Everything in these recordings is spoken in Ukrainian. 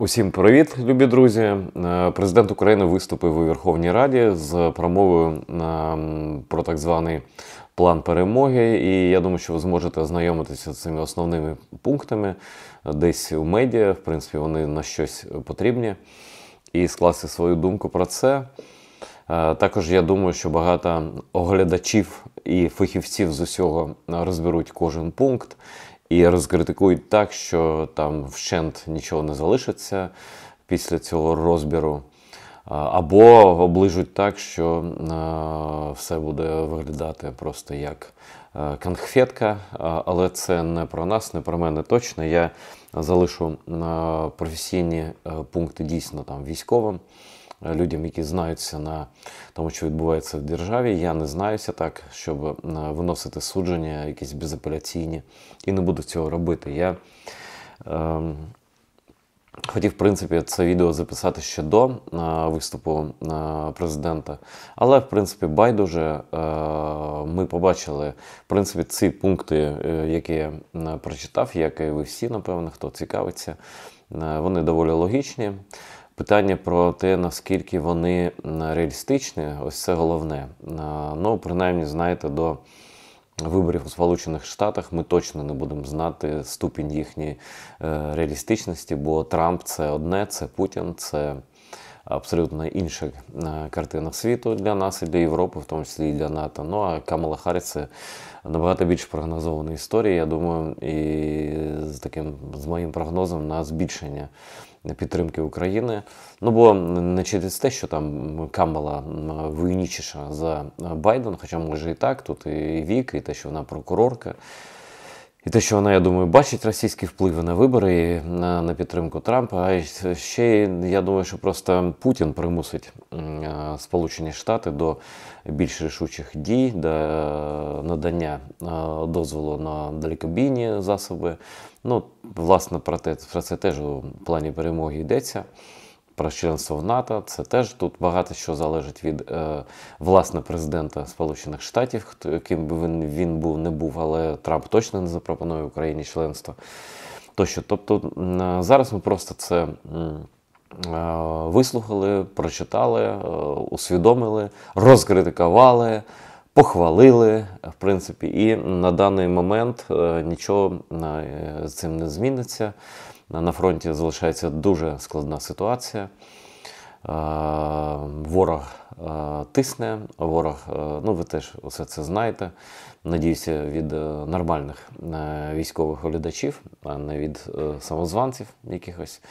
Усім привіт, любі друзі. Е, президент України виступив у Верховній Раді з промовою про так званий план перемоги. І я думаю, що ви зможете ознайомитися з цими основними пунктами десь у медіа. В принципі, вони на щось потрібні і скласти свою думку про це. Е, також я думаю, що багато оглядачів і фахівців з усього розберуть кожен пункт і розкритикують так, що там вщент нічого не залишиться після цього розбіру. Або оближуть так, що все буде виглядати просто як конфетка. Але це не про нас, не про мене точно. Я залишу професійні пункти дійсно там військовим. Е, людям, які знаються на тому, що відбувається в державі. Я не знаюся так, щоб е, виносити судження, якісь безапеляційні, і не буду цього робити. Я е, хотів, в принципі, це відео записати ще до е, виступу е, президента, але, в принципі, байдуже е, ми побачили в принципі, ці пункти, е, які я е, прочитав, як і ви всі, напевно, хто цікавиться. Вони доволі логічні. Питання про те, наскільки вони реалістичні, ось це головне. Ну, принаймні, знаєте, до виборів у Сполучених Штатах ми точно не будемо знати ступінь їхньої е, реалістичності, бо Трамп це одне, це Путін, це абсолютно інша е, картина світу для нас і для Європи, в тому числі і для НАТО. Ну а Камала Харріс – це набагато більш прогнозована історія. Я думаю, і з таким з моїм прогнозом на збільшення підтримки України. Ну бо не через те, що там Камбала воєнічіша за Байден, хоча може і так, тут і вік, і те, що вона прокурорка. І те, що вона, я думаю, бачить російські впливи на вибори і на, на підтримку Трампа. А ще я думаю, що просто Путін примусить е, Сполучені Штати до більш рішучих дій, до е, надання е, дозволу на далекобійні засоби. Ну, власне, про те, про це теж у плані перемоги йдеться про членство в НАТО. Це теж тут багато що залежить від е, власне президента Сполучених Штатів, хто яким би він, він був, не був, але Трамп точно не запропонує Україні членство. Тощо, тобто е, зараз ми просто це. Е, вислухали, прочитали, усвідомили, розкритикували, похвалили, в принципі, і на даний момент нічого з цим не зміниться. На фронті залишається дуже складна ситуація. Е, ворог е, тисне, ворог, е, ну ви теж усе це знаєте. Надіюся, від нормальних військових оглядачів, а не від самозванців якихось.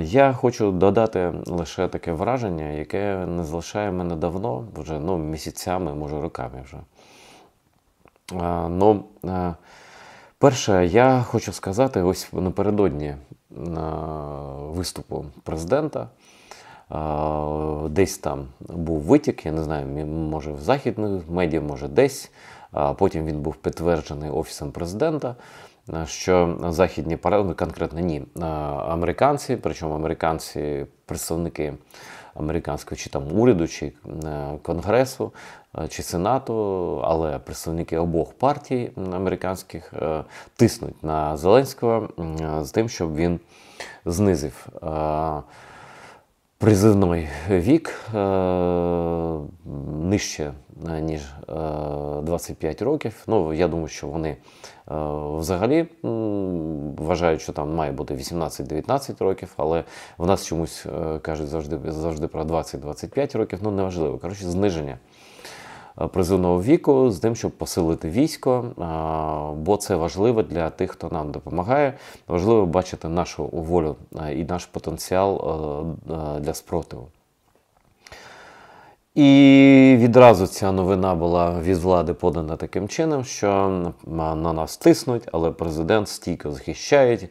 Я хочу додати лише таке враження, яке не залишає мене давно, вже ну, місяцями, може роками вже. Ну, Перше, я хочу сказати, ось напередодні е, виступу президента. Е, десь там був витік, я не знаю, може в західних медіа, може десь. Потім він був підтверджений Офісом президента, е, що західні парламенти, ну, конкретно ні, американці, причому американці представники американського чи там уряду, чи е, конгресу, е, чи сенату, але представники обох партій американських е, тиснуть на Зеленського з тим, щоб він знизив призивний вік е, нижче, е, ніж 25 е, років. Ну, я думаю, що вони взагалі вважають, що там має бути 18-19 років, але в нас чомусь кажуть завжди завжди про 20-25 років. Ну, неважливо. Коротше, зниження. Е, призивного віку, з тим, щоб посилити військо, е, бо це важливо для тих, хто нам допомагає. Важливо бачити нашу волю е, і наш потенціал для спротиву. І відразу ця новина була від влади подана таким чином, що на нас тиснуть, але президент стійко захищає е,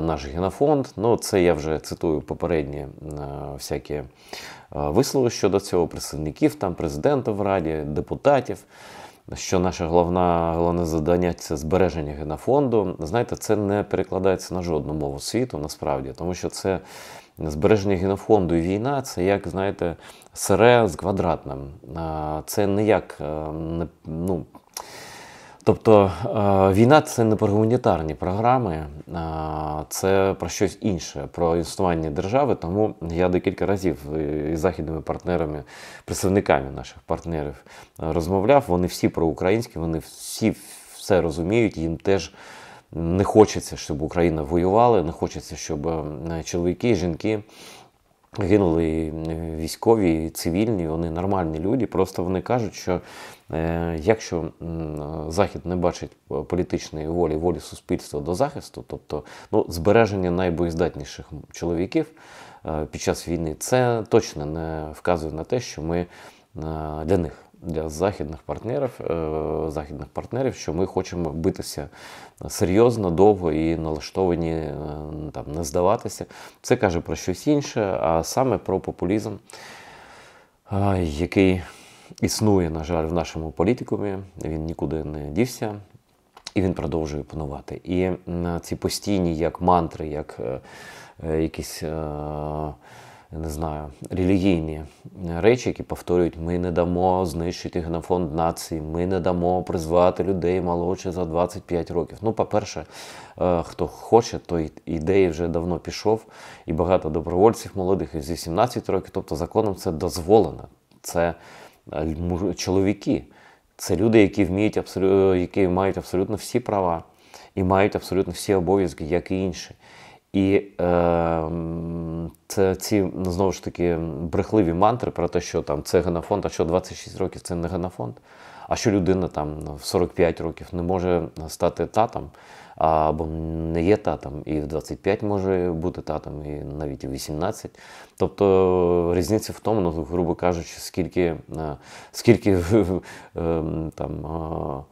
наш генофонд. Ну, це я вже цитую попередні е, всякі е, вислови щодо цього представників, там президента в раді, депутатів. Що наше головне, головне завдання це збереження генофонду. Знаєте, це не перекладається на жодну мову світу, насправді, тому що це збереження генофонду і війна це як, знаєте, сире з квадратним. Це не як. Е, ну, Тобто е, війна це не про гуманітарні програми, це про щось інше, про існування держави. Тому я декілька разів із західними партнерами, представниками наших партнерів е, розмовляв. Вони всі про українські, вони всі все розуміють, їм теж не хочеться, щоб Україна воювала, не хочеться, щоб е, чоловіки, жінки гинули е, військові, цивільні. Вони нормальні люди. Просто вони кажуть, що е, якщо Захід не бачить політичної волі, волі суспільства до захисту, тобто ну, збереження найбоєздатніших чоловіків під час війни, це точно не вказує на те, що ми для них для західних партнерів, е, західних партнерів, що ми хочемо битися серйозно, довго і налаштовані е, там не здаватися. Це каже про щось інше, а саме про популізм, який існує, на жаль, в нашому політикумі. Він нікуди не дівся. І він продовжує панувати. І ці постійні як мантри, як е, якісь. Е не знаю, релігійні речі, які повторюють: ми не дамо знищити генофонд нації, ми не дамо призвати людей молодше за 25 років. Ну, по-перше, е, хто хоче, той ідеї вже давно пішов, і багато добровольців молодих і зі 17 років. Тобто, законом це дозволено. Це е, чоловіки, це люди, які вміють абсолютно, які мають абсолютно всі права і мають абсолютно всі обов'язки, як і інші. І е, це ці ну, знову ж таки брехливі мантри про те, що там це генофонд, а що 26 років це не генофонд. А що людина там в 45 років не може стати татом, або не є татом, і в 25 може бути татом, і навіть і в 18. Тобто різниця в тому, ну, грубо кажучи, скільки е, скільки ем, там е,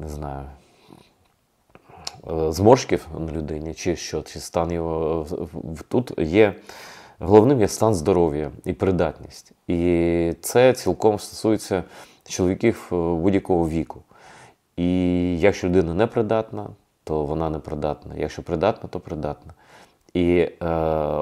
не знаю, Е, зморшків на людині, чи що, чи стан його тут є. Головним є стан здоров'я і придатність. І це цілком стосується чоловіків е, будь-якого віку. І якщо людина не придатна, то вона не придатна. Якщо придатна, то придатна. І е,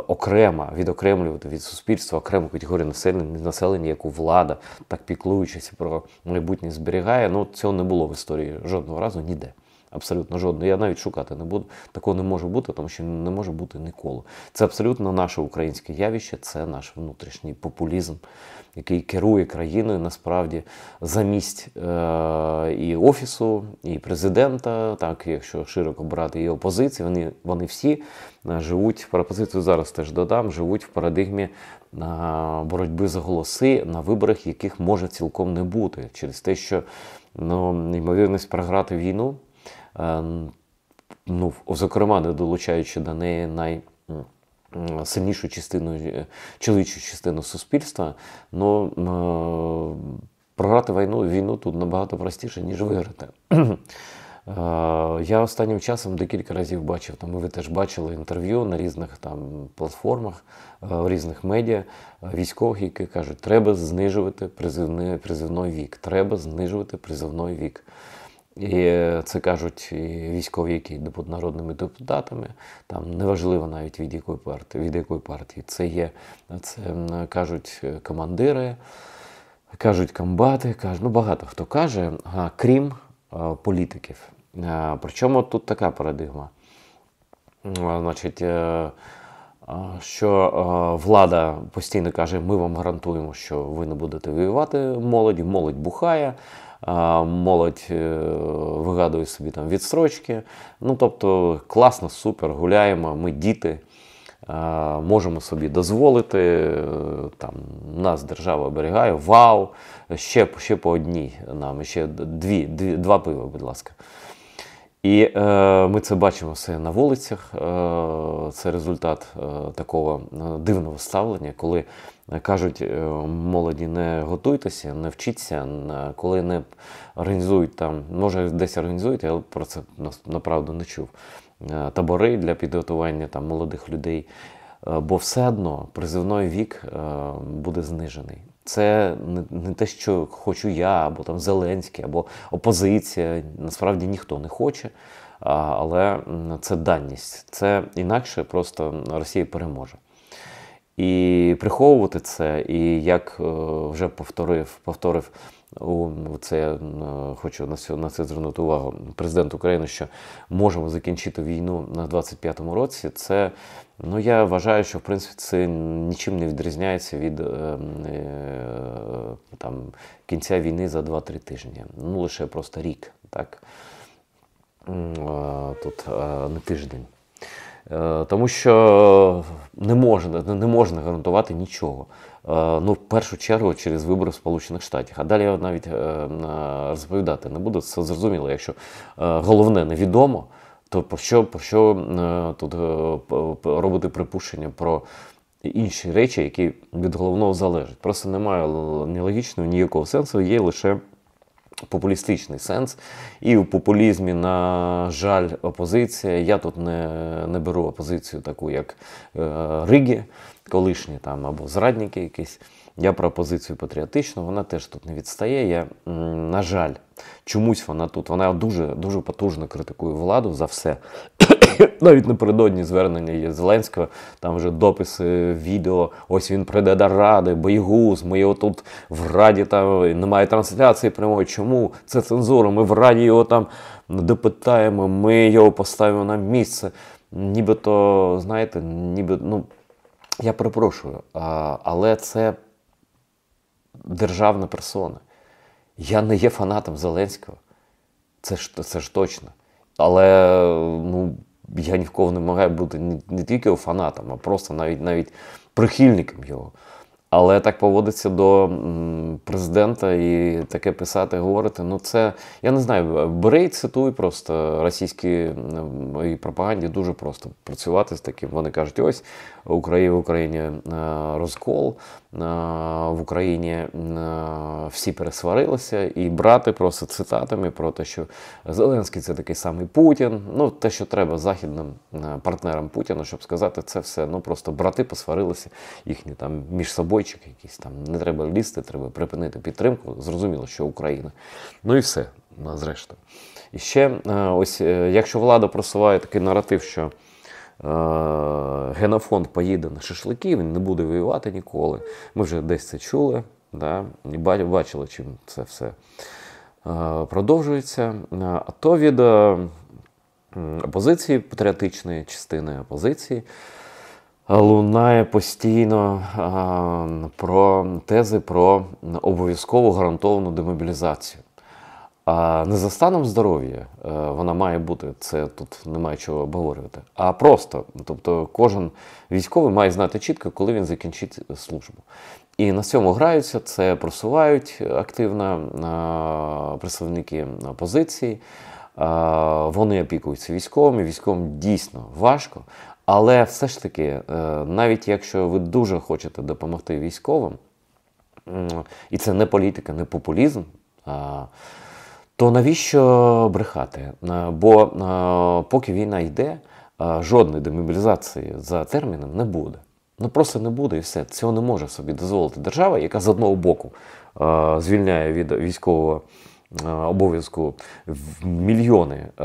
окремо відокремлювати від суспільства окрему категорію населення, населення, яку влада так піклуючись про майбутнє зберігає, ну цього не було в історії жодного разу ніде. Абсолютно жодної. Я навіть шукати не буду. Такого не може бути, тому що не може бути ніколи. Це абсолютно наше українське явище, це наш внутрішній популізм, який керує країною насправді замість е- і офісу, і президента. Так, якщо широко брати і опозиції, вони вони всі е, живуть про опозицію Зараз теж додам, живуть в парадигмі е, боротьби за голоси на виборах, яких може цілком не бути, через те, що ну, ймовірність програти війну. Ем, ну, зокрема, не долучаючи до неї найсильнішу частину е, чоловічу частину суспільства, ну е, програти війну війну тут набагато простіше, ніж виграти. Е, я останнім часом декілька разів бачив, там ви теж бачили інтерв'ю на різних там платформах, в різних медіа військових, які кажуть, треба знижувати призивний призивний вік. Треба знижувати призивний вік. І це кажуть і військові, які будуть народними депутатами. Там неважливо навіть від якої партії від якої партії це є. Це кажуть е, командири, кажуть комбати, кажуть, ну багато хто каже, а, крім а, е, політиків. А, е, причому тут така парадигма. А, значить, а, що а, влада постійно каже: ми вам гарантуємо, що ви не будете воювати молоді, молодь бухає молодь е, вигадує собі там відстрочки. Ну тобто класно, супер, гуляємо, ми діти. Можемо собі дозволити, е, там нас держава оберігає, вау! Ще ще по одній нам, ще дві, дві, два пива, будь ласка. І е, ми це бачимо все на вулицях. Е, Це результат е, такого е, дивного ставлення, коли е, кажуть е, молоді, не готуйтеся, не вчіться, коли не організують там, може десь організують, але про це направду не чув. Е, табори для підготування там молодих людей. Е, бо все одно призивний вік буде знижений. Це не, не те, що хочу я, або там Зеленський, або опозиція. Насправді ніхто не хоче, але це даність. Це інакше просто Росія переможе. І приховувати це, і як е, вже повторив, повторив у це я е, хочу на це, на це звернути увагу. Президент України, що можемо закінчити війну на 25-му році. Це Ну, я вважаю, що в принципі це нічим не відрізняється від е, е, там, кінця війни за 2-3 тижні. Ну, лише просто рік, так? Е, тут е, не тиждень. Е, тому що не можна не можна гарантувати нічого. Ну, В першу чергу через вибори в Сполучених Штатах. А далі я навіть розповідати не буду. Це зрозуміло, якщо головне невідомо. То про що про що е, тут е, робити припущення про інші речі, які від головного залежать? Просто немає ні логічного, ніякого сенсу, є лише популістичний сенс. І в популізмі, на жаль, опозиція. Я тут не не беру опозицію таку, як е, Ригі, колишні там або зрадники якісь. Я про позицію патріотичну, вона теж тут не відстає. Я, На жаль, чомусь вона тут вона дуже дуже потужно критикує владу за все. Навіть напередодні звернення є Зеленського, там вже дописи, відео. Ось він прийде до ради, бойгуз, ми його тут в раді там немає трансляції прямої. Чому це цензура? Ми в раді його там допитаємо, ми його поставимо на місце. Нібито, знаєте, ніби, ну я перепрошую, але це державна персона. Я не є фанатом Зеленського. Це ж це ж точно. Але ну, я ні в кого не вимагаю бути не, не тільки фанатом, а просто навіть навіть прихильником його. Але так поводиться до президента і таке писати, говорити. Ну, це я не знаю, бери і цитуй просто російській пропаганді дуже просто працювати з таким. Вони кажуть, ось Україна в Україні е, розкол, е, в Україні е, всі пересварилися, і брати просто цитатами про те, що Зеленський це такий самий Путін. Ну, те, що треба західним партнерам Путіна, щоб сказати, це все. Ну просто брати посварилися їхні там між собою грибочок якийсь там. Не треба лізти, треба припинити підтримку. Зрозуміло, що Україна. Ну і все, зрештою. І ще, е, ось, е, якщо влада просуває такий наратив, що. Е, генофонд поїде на шашлики, він не буде воювати ніколи. Ми вже десь це чули да, і бачили, чим це все продовжується. А то від опозиції, патріотичної частини опозиції, лунає постійно про тези про обов'язкову гарантовану демобілізацію. А Не за станом здоров'я е, вона має бути, це тут немає чого обговорювати. А просто, тобто, кожен військовий має знати чітко, коли він закінчить службу. І на цьому граються, це просувають активно е, представники позиції. Е, вони опікуються військовими. Військовим дійсно важко, але все ж таки, е, навіть якщо ви дуже хочете допомогти військовим, і це не політика, не популізм, то навіщо брехати? Е, бо е, поки війна йде, жодної демобілізації за терміном не буде. Ну просто не буде і все. Цього не може собі дозволити держава, яка з одного боку звільняє від військового. Е, обов'язку мільйони е,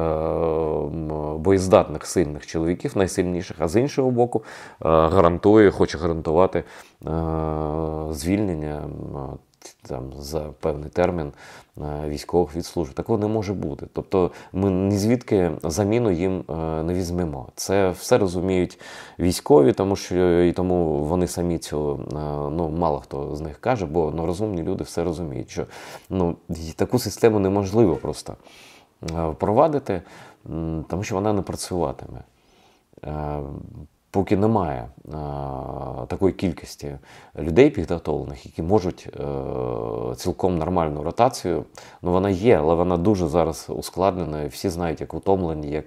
боєздатних сильних чоловіків, найсильніших, а з іншого боку, е, гарантує, хоче гарантувати звільнення там за певний термін е, військових від Такого не може бути. Тобто ми ні звідки заміну їм е, не візьмемо. Це все розуміють військові, тому що е, і тому вони самі цього ну мало хто з них каже, бо ну, розумні люди все розуміють, що ну таку систему неможливо просто впровадити, тому що вона не працюватиме поки немає е, такої кількості людей підготовлених, які можуть е, цілком нормальну ротацію. Ну вона є, але вона дуже зараз ускладнена. і Всі знають, як утомлені, як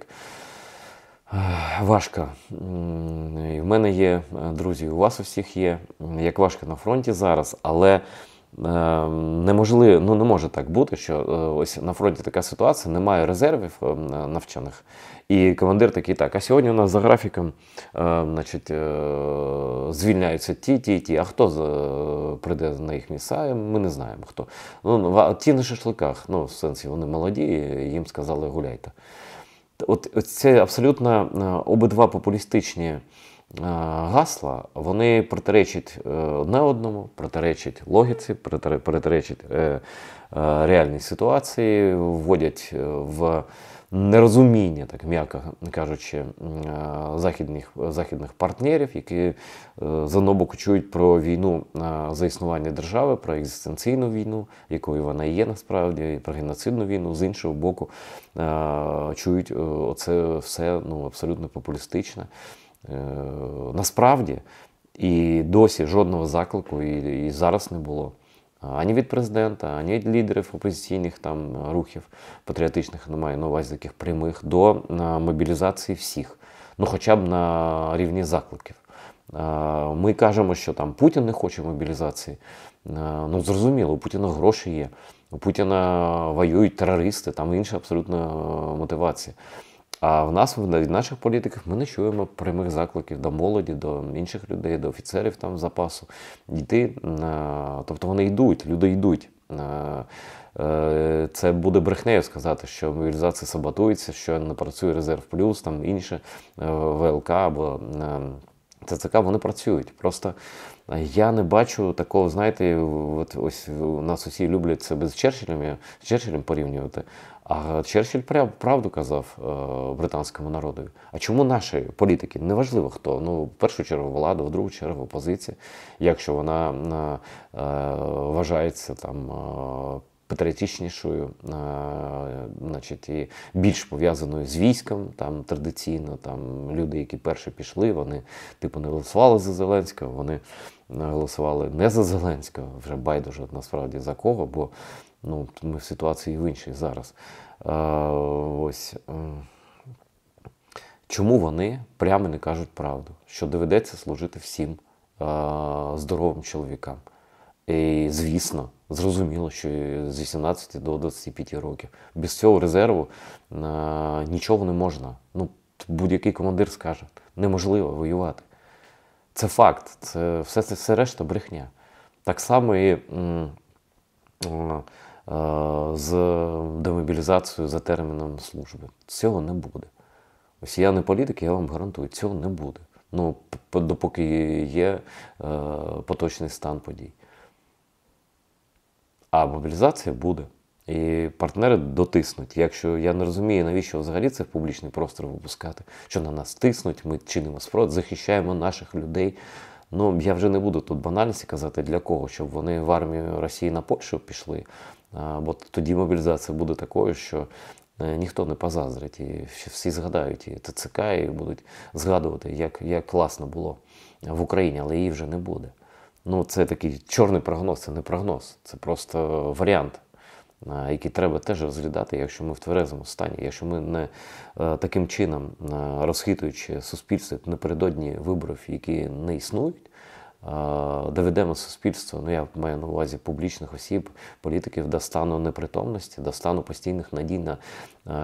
е, важко. І в мене є е, друзі, у вас у всіх є, як важко на фронті зараз, але. Ем, Неможливо, ну не може так бути, що е, ось на фронті така ситуація, немає резервів ем, навчених. І командир такий так. А сьогодні у нас за графіком е, значить, е, звільняються ті, ті, ті. А хто прийде на їх місця? Ем, ми не знаємо хто. Ну, ну Ті на шашликах, ну в сенсі вони молоді, їм сказали гуляйте. От це абсолютно обидва популістичні гасла, вони протиречать е, одне одному, протиречать логіці, протиречать е, е, реальній ситуації, вводять в нерозуміння, так м'яко кажучи, західних західних партнерів, які з одного боку чують про війну за існування держави, про екзистенційну війну, якою вона є насправді, і про геноцидну війну, з іншого боку, чують оце все ну, абсолютно популістичне. Е, насправді. І досі жодного заклику, і і зараз не було ані від президента, ані від лідерів опозиційних там рухів патріотичних, немає на увазі таких прямих до е, мобілізації всіх, ну хоча б на рівні закликів. Е, ми кажемо, що там Путін не хоче мобілізації. Ну зрозуміло, у Путіна гроші є. У Путіна воюють терористи, там інша абсолютно мотивація. А в нас, від наших політиків, ми не чуємо прямих закликів до молоді, до інших людей, до офіцерів там запасу. Йти, е, тобто вони йдуть, люди йдуть. Е, е, це буде брехнею сказати, що мобілізація саботується, що не працює резерв плюс, там інше ВЛК або ЦЦК. Вони працюють. Просто я не бачу такого, знаєте, от ось нас усі люблять це з Черчиллем, з Черчиллем порівнювати. А Черчилль правду казав е, британському народу. А чому наші політики? Неважливо хто. Ну, в першу чергу влада, в другу чергу опозиція, якщо вона е, вважається там е, патріотичнішою, е, значить, і більш пов'язаною з військом, там традиційно там люди, які перші пішли, вони типу не голосували за Зеленського, вони е, голосували не за Зеленського, вже байдуже насправді за кого, бо Ну, Ми в ситуації в іншій зараз. Е, ось. Чому вони прямо не кажуть правду, що доведеться служити всім е, здоровим чоловікам? І, Звісно, зрозуміло, що з 18 до 25 років без цього резерву е, нічого не можна. Ну, Будь-який командир скаже, неможливо воювати. Це факт, це все це все решта брехня. Так само і. М- м- Е, з демобілізацією за терміном служби. Цього не буде. Ось я не політик, я вам гарантую, цього не буде. Ну, допоки є е, поточний стан подій. А мобілізація буде. І партнери дотиснуть. Якщо я не розумію, навіщо взагалі це в публічний простор випускати, що на нас тиснуть, ми чинимо спрот, захищаємо наших людей. Ну я вже не буду тут банальності казати для кого, щоб вони в армію Росії на Польщу пішли, От тоді мобілізація буде такою, що е, ніхто не позаздрить, і всі згадають і ТЦК, і будуть згадувати, як як класно було в Україні, але її вже не буде. Ну, Це такий чорний прогноз, це не прогноз, це просто варіант, е, який треба теж розглядати, якщо ми в тверезому стані, якщо ми не е, таким чином розхитуючи суспільство напередодні виборів, які не існують доведемо суспільство, ну я маю на увазі публічних осіб, політиків до стану непритомності, до стану постійних надій на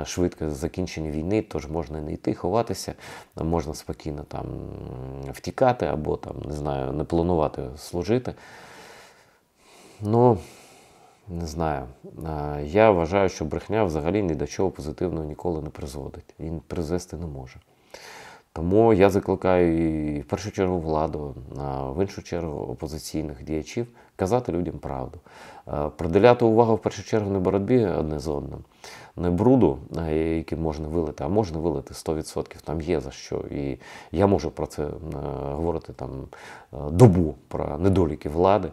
швидке закінчення війни, тож можна не йти, ховатися, можна спокійно там втікати або там не знаю, не планувати служити. Ну, не знаю. Я вважаю, що брехня взагалі ні до чого позитивного ніколи не призводить. Він призвести не може. Тому я закликаю і в першу чергу владу, а в іншу чергу опозиційних діячів казати людям правду, е, приділяти увагу в першу чергу не боротьбі одне з одним, не бруду, е, який можна вилити, а можна вилити 100%. Там є за що. І я можу про це е, говорити там добу, про недоліки влади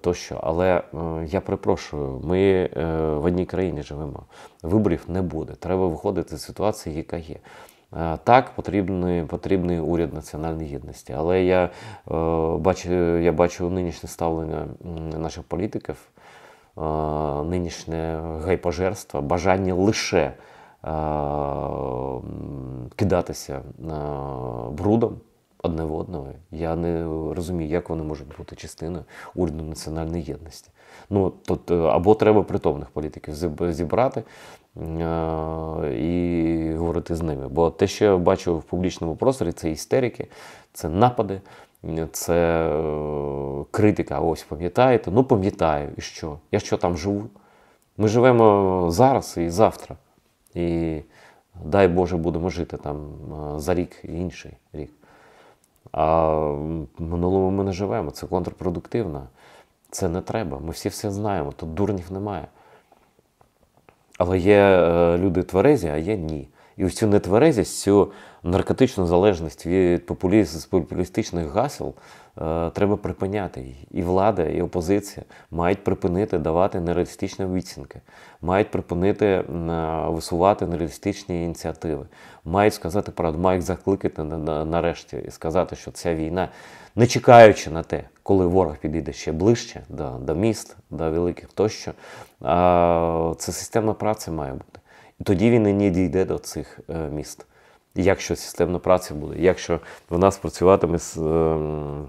тощо. Але я перепрошую, ми в одній країні живемо. Виборів не буде. Треба виходити з ситуації, яка є. Е, так, потрібний потрібний уряд національної єдності. Але я е, бачу я бачу нинішнє ставлення наших політиків, е, нинішнє гайпожерство, бажання лише кидатися брудом одне в одного. Я не розумію, як вони можуть бути частиною уряду національної єдності. Ну тут е, або треба притомних політиків зібрати е, і говорити з ними. Бо те, що я бачу в публічному просторі, це істерики, це напади, це е, критика. Ось пам'ятаєте? Ну пам'ятаю, і що? Я що там живу? Ми живемо зараз і завтра. І дай Боже, будемо жити там за рік і інший рік. А в минулому ми не живемо, це контрпродуктивно. Це не треба. Ми всі все знаємо, тут дурнів немає. Але є е, люди тверезі, а є ні. І ось цю нетверезість, цю наркотичну залежність від популіст, популістичних гасел е, треба припиняти. І влада, і опозиція мають припинити давати нереалістичні обіцянки, мають припинити е, висувати нереалістичні ініціативи, мають сказати правду, мають закликати нарешті і сказати, що ця війна, не чекаючи на те, коли ворог підійде ще ближче до, до міст, до великих тощо, це системна праця має бути тоді він і не дійде до цих е, міст. Якщо системна праця буде, якщо в нас працюватиме ем,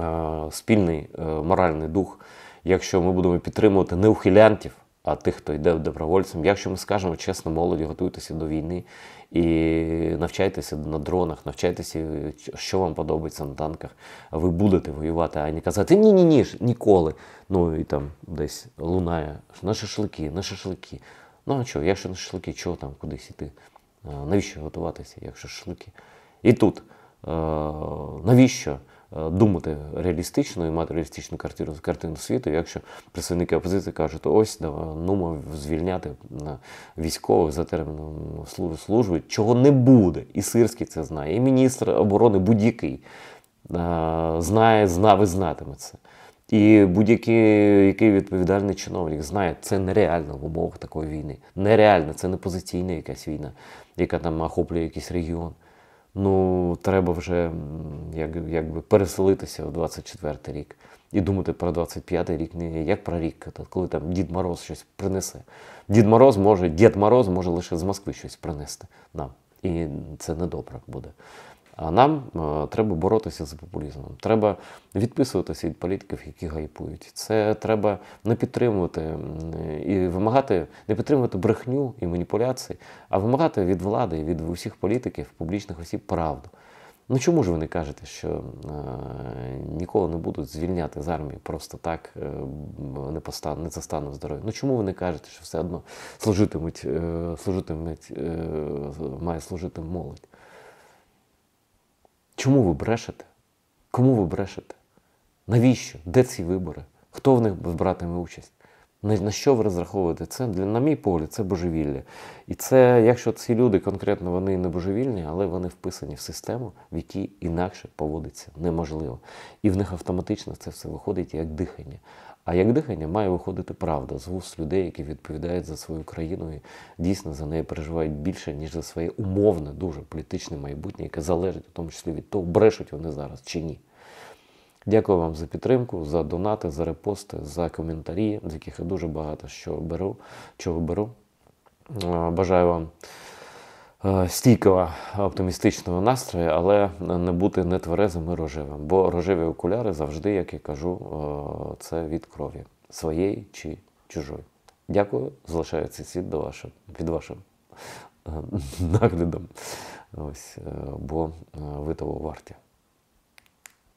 е, спільний е, моральний дух, якщо ми будемо підтримувати не ухилянтів, а тих, хто йде добровольцем, якщо ми скажемо чесно, молоді, готуйтеся до війни і навчайтеся на дронах, навчайтеся, що вам подобається на танках, ви будете воювати, а не казати ні-ні-ні, ніколи. Ну і там десь лунає на шашлики, на шашлики. Ну а чого, якщо не шашлики, чого там кудись іти? Е, навіщо готуватися, якщо шашлики? І тут е, навіщо е, думати реалістично і мати реалістичну картину картину світу, якщо представники опозиції кажуть, ось ну звільняти військових за терміном служби, чого не буде. І Сирський це знає, і міністр оборони будь-який знає, знав і знатиме це. І будь-який який відповідальний чиновник знає, це нереально в умовах такої війни. Нереально, це не позиційна якась війна, яка там охоплює якийсь регіон. Ну, треба вже як, якби переселитися в 24-й рік і думати про 25-й рік, не як про рік, коли там Дід Мороз щось принесе. Дід Мороз може, Дід Мороз може лише з Москви щось принести нам. І це недобре буде. А нам е, треба боротися з популізмом. Треба відписуватися від політиків, які гайпують. Це треба не підтримувати і вимагати, не підтримувати брехню і маніпуляції, а вимагати від влади і від усіх політиків, публічних осіб правду. Ну чому ж ви не кажете, що е, ніколи не будуть звільняти з армії просто так, е, не по не за станом здоров'я? Ну чому ви не кажете, що все одно служитимуть, е, служитимуть, е, має служити молодь? Чому ви брешете? Кому ви брешете? Навіщо? Де ці вибори? Хто в них братиме участь? На що ви розраховуєте? Це для, на мій погляд, це божевілля. І це, якщо ці люди конкретно вони не божевільні, але вони вписані в систему, в якій інакше поводиться неможливо. І в них автоматично це все виходить як дихання. А як дихання має виходити правда з вуст людей, які відповідають за свою країну і дійсно за неї переживають більше, ніж за своє умовне, дуже політичне майбутнє, яке залежить у тому числі від того, брешуть вони зараз чи ні. Дякую вам за підтримку, за донати, за репости, за коментарі, з яких я дуже багато що беру, чого беру. Е, бажаю вам е, стійкого оптимістичного настрою, але не бути не нетверезим і рожевим. Бо рожеві окуляри завжди, як я кажу, е, це від крові своєї чи чужої. Дякую, залишаю цей світ до вашим, під вашим наглядом. Ось, Бо ви того варті.